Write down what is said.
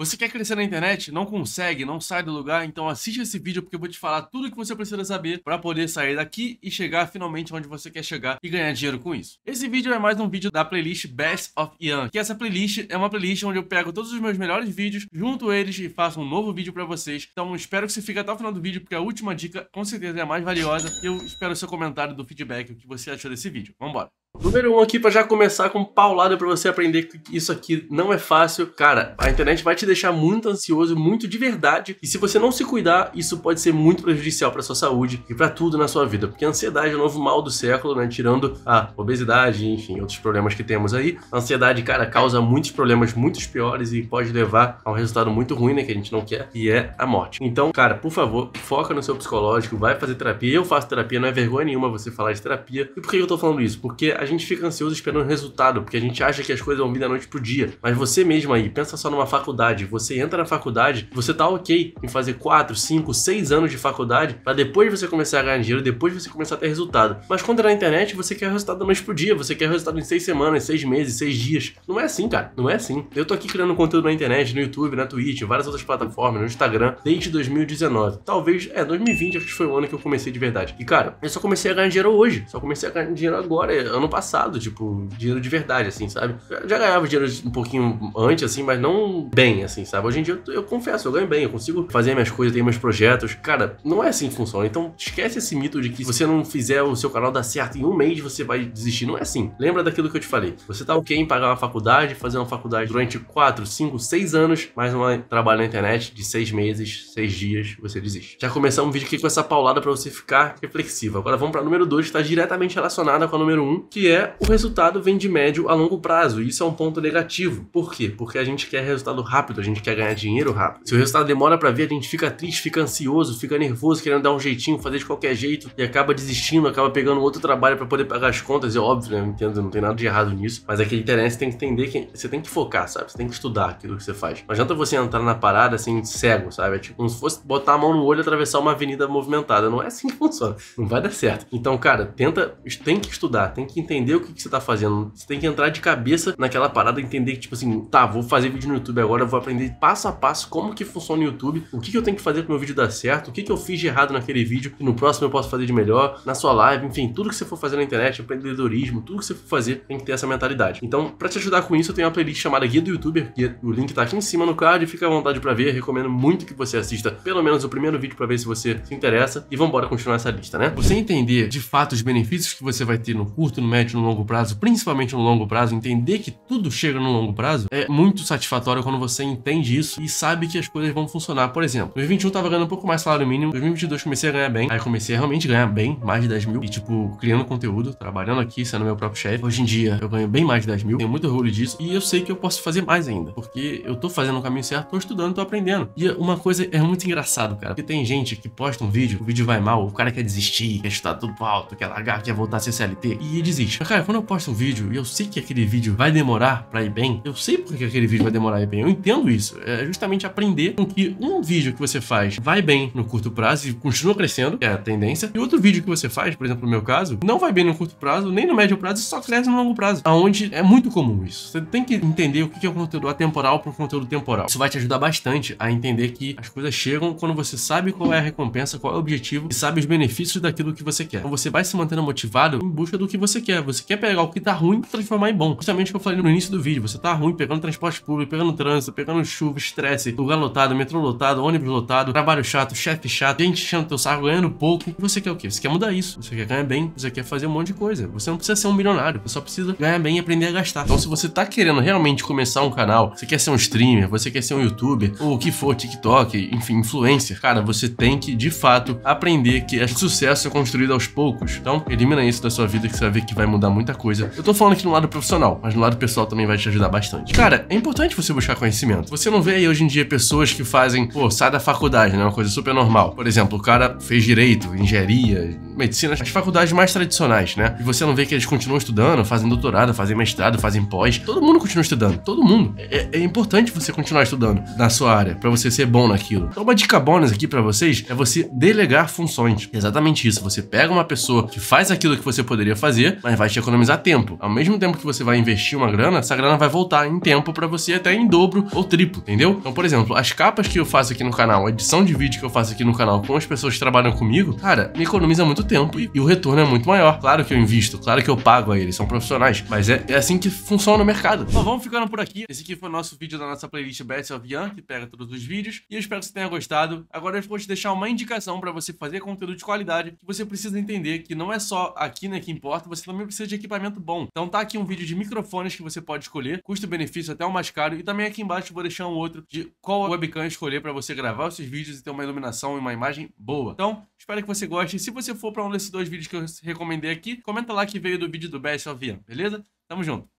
Você quer crescer na internet? Não consegue? Não sai do lugar? Então assiste esse vídeo porque eu vou te falar tudo o que você precisa saber para poder sair daqui e chegar finalmente onde você quer chegar e ganhar dinheiro com isso. Esse vídeo é mais um vídeo da playlist Best of Young, que essa playlist é uma playlist onde eu pego todos os meus melhores vídeos, junto eles e faço um novo vídeo para vocês. Então espero que você fique até o final do vídeo porque a última dica com certeza é a mais valiosa. Eu espero o seu comentário do feedback, o que você achou desse vídeo. Vambora! Número um aqui para já começar com paulada para você aprender que isso aqui não é fácil. Cara, a internet vai te deixar muito ansioso, muito de verdade. E se você não se cuidar, isso pode ser muito prejudicial para sua saúde e para tudo na sua vida, porque a ansiedade é o novo mal do século, né? Tirando a obesidade, enfim, outros problemas que temos aí. A ansiedade, cara, causa muitos problemas muitos piores e pode levar a um resultado muito ruim, né, que a gente não quer, e é a morte. Então, cara, por favor, foca no seu psicológico, vai fazer terapia. Eu faço terapia, não é vergonha nenhuma você falar de terapia. E por que eu tô falando isso? Porque a gente fica ansioso esperando o resultado, porque a gente acha que as coisas vão vir da noite pro dia. Mas você mesmo aí, pensa só numa faculdade. Você entra na faculdade, você tá ok em fazer 4, 5, 6 anos de faculdade, para depois você começar a ganhar dinheiro, depois você começar a ter resultado. Mas quando é na internet, você quer resultado da noite pro dia, você quer resultado em 6 semanas, 6 meses, 6 dias. Não é assim, cara. Não é assim. Eu tô aqui criando conteúdo na internet, no YouTube, na Twitch, várias outras plataformas, no Instagram, desde 2019. Talvez, é, 2020 acho que foi o ano que eu comecei de verdade. E cara, eu só comecei a ganhar dinheiro hoje. Só comecei a ganhar dinheiro agora, ano passado passado, tipo, dinheiro de verdade, assim, sabe? Eu já ganhava dinheiro um pouquinho antes, assim, mas não bem, assim, sabe? Hoje em dia eu, eu confesso, eu ganho bem, eu consigo fazer minhas coisas, tenho meus projetos. Cara, não é assim que funciona. Então esquece esse mito de que se você não fizer o seu canal dar certo em um mês, você vai desistir. Não é assim. Lembra daquilo que eu te falei. Você tá ok em pagar uma faculdade, fazer uma faculdade durante 4, 5, 6 anos, mais um é trabalho na internet de 6 meses, 6 dias, você desiste. Já começamos um vídeo aqui com essa paulada para você ficar reflexivo Agora vamos para número 2, que está diretamente relacionada com a número 1, um, que é é o resultado vem de médio a longo prazo. isso é um ponto negativo. Por quê? Porque a gente quer resultado rápido, a gente quer ganhar dinheiro rápido. Se o resultado demora para vir, a gente fica triste, fica ansioso, fica nervoso, querendo dar um jeitinho, fazer de qualquer jeito e acaba desistindo, acaba pegando outro trabalho para poder pagar as contas. É óbvio, né? Eu entendo, não tem nada de errado nisso. Mas aquele é interesse tem que entender que você tem que focar, sabe? Você tem que estudar aquilo que você faz. Não adianta você entrar na parada assim, cego, sabe? É tipo como se fosse botar a mão no olho e atravessar uma avenida movimentada. Não é assim que funciona. Não vai dar certo. Então, cara, tenta, tem que estudar, tem que entender entender o que, que você tá fazendo. Você tem que entrar de cabeça naquela parada, entender que, tipo assim, tá, vou fazer vídeo no YouTube agora, vou aprender passo a passo como que funciona o YouTube, o que, que eu tenho que fazer pro meu vídeo dar certo, o que, que eu fiz de errado naquele vídeo, e no próximo eu posso fazer de melhor, na sua live, enfim, tudo que você for fazer na internet, empreendedorismo, tudo que você for fazer, tem que ter essa mentalidade. Então, para te ajudar com isso, eu tenho uma playlist chamada Guia do YouTuber, que o link tá aqui em cima no card, fica à vontade para ver, recomendo muito que você assista pelo menos o primeiro vídeo para ver se você se interessa, e vamos embora continuar essa lista, né? Você entender de fato os benefícios que você vai ter no curto, no médio no longo prazo, principalmente no longo prazo, entender que tudo chega no longo prazo, é muito satisfatório quando você entende isso e sabe que as coisas vão funcionar. Por exemplo, em 2021 eu tava ganhando um pouco mais salário mínimo, em 2022 comecei a ganhar bem, aí comecei a realmente ganhar bem, mais de 10 mil, e tipo, criando conteúdo, trabalhando aqui, sendo meu próprio chefe. Hoje em dia eu ganho bem mais de 10 mil, tenho muito orgulho disso, e eu sei que eu posso fazer mais ainda, porque eu tô fazendo o caminho certo, tô estudando, tô aprendendo. E uma coisa é muito engraçado, cara, porque tem gente que posta um vídeo, o vídeo vai mal, o cara quer desistir, quer estudar tudo alto, quer largar, quer voltar a ser CLT, e desiste vídeo. Mas, cara, quando eu posto um vídeo e eu sei que aquele vídeo vai demorar pra ir bem, eu sei porque aquele vídeo vai demorar pra ir bem. Eu entendo isso. É justamente aprender com que um vídeo que você faz vai bem no curto prazo e continua crescendo, que é a tendência, e outro vídeo que você faz, por exemplo, no meu caso, não vai bem no curto prazo, nem no médio prazo, e só cresce no longo prazo, aonde é muito comum isso. Você tem que entender o que é o conteúdo atemporal para o conteúdo temporal. Isso vai te ajudar bastante a entender que as coisas chegam quando você sabe qual é a recompensa, qual é o objetivo e sabe os benefícios daquilo que você quer. Então você vai se mantendo motivado em busca do que você quer é, você quer pegar o que tá ruim e transformar em bom. Justamente o que eu falei no início do vídeo, você tá ruim pegando transporte público, pegando trânsito, pegando chuva, estresse, lugar lotado, metrô lotado, ônibus lotado, trabalho chato, chefe chato, gente enchendo teu saco, ganhando pouco. E você quer o quê? Você quer mudar isso, você quer ganhar bem, você quer fazer um monte de coisa. Você não precisa ser um milionário, você só precisa ganhar bem e aprender a gastar. Então se você tá querendo realmente começar um canal, você quer ser um streamer, você quer ser um youtuber, ou o que for, TikTok, enfim, influencer, cara, você tem que, de fato, aprender que é sucesso é construído aos poucos. Então, elimina isso da sua vida que você vai ver que vai mudar muita coisa. Eu tô falando aqui no lado profissional, mas no lado pessoal também vai te ajudar bastante. Cara, é importante você buscar conhecimento. Você não vê aí hoje em dia pessoas que fazem, pô, sai da faculdade, né? Uma coisa super normal. Por exemplo, o cara fez direito, engenharia, medicina, as faculdades mais tradicionais, né? E você não vê que eles continuam estudando, fazem doutorado, fazem mestrado, fazem pós. Todo mundo continua estudando, todo mundo. É, é, é importante você continuar estudando na sua área, para você ser bom naquilo. Então, uma dica bônus aqui para vocês é você delegar funções. exatamente isso. Você pega uma pessoa que faz aquilo que você poderia fazer, mas vai te economizar tempo. Ao mesmo tempo que você vai investir uma grana, essa grana vai voltar em tempo para você até em dobro ou triplo, entendeu? Então, por exemplo, as capas que eu faço aqui no canal, a edição de vídeo que eu faço aqui no canal com as pessoas que trabalham comigo, cara, me economiza muito tempo e, e o retorno é muito maior. Claro que eu invisto, claro que eu pago a eles, são profissionais, mas é, é assim que funciona o mercado. Bom, vamos ficando por aqui. Esse aqui foi o nosso vídeo da nossa playlist Best of Young, que pega todos os vídeos, e eu espero que você tenha gostado. Agora eu vou te deixar uma indicação para você fazer conteúdo de qualidade, que você precisa entender que não é só aqui né que importa, você também precisa de equipamento bom. Então tá aqui um vídeo de microfones que você pode escolher, custo-benefício até o mais caro, e também aqui embaixo vou deixar um outro de qual webcam escolher para você gravar os seus vídeos e ter uma iluminação e uma imagem boa. Então, espero que você goste. Se você for para um desses dois vídeos que eu recomendei aqui, comenta lá que veio do vídeo do Best of VM, beleza? Tamo junto!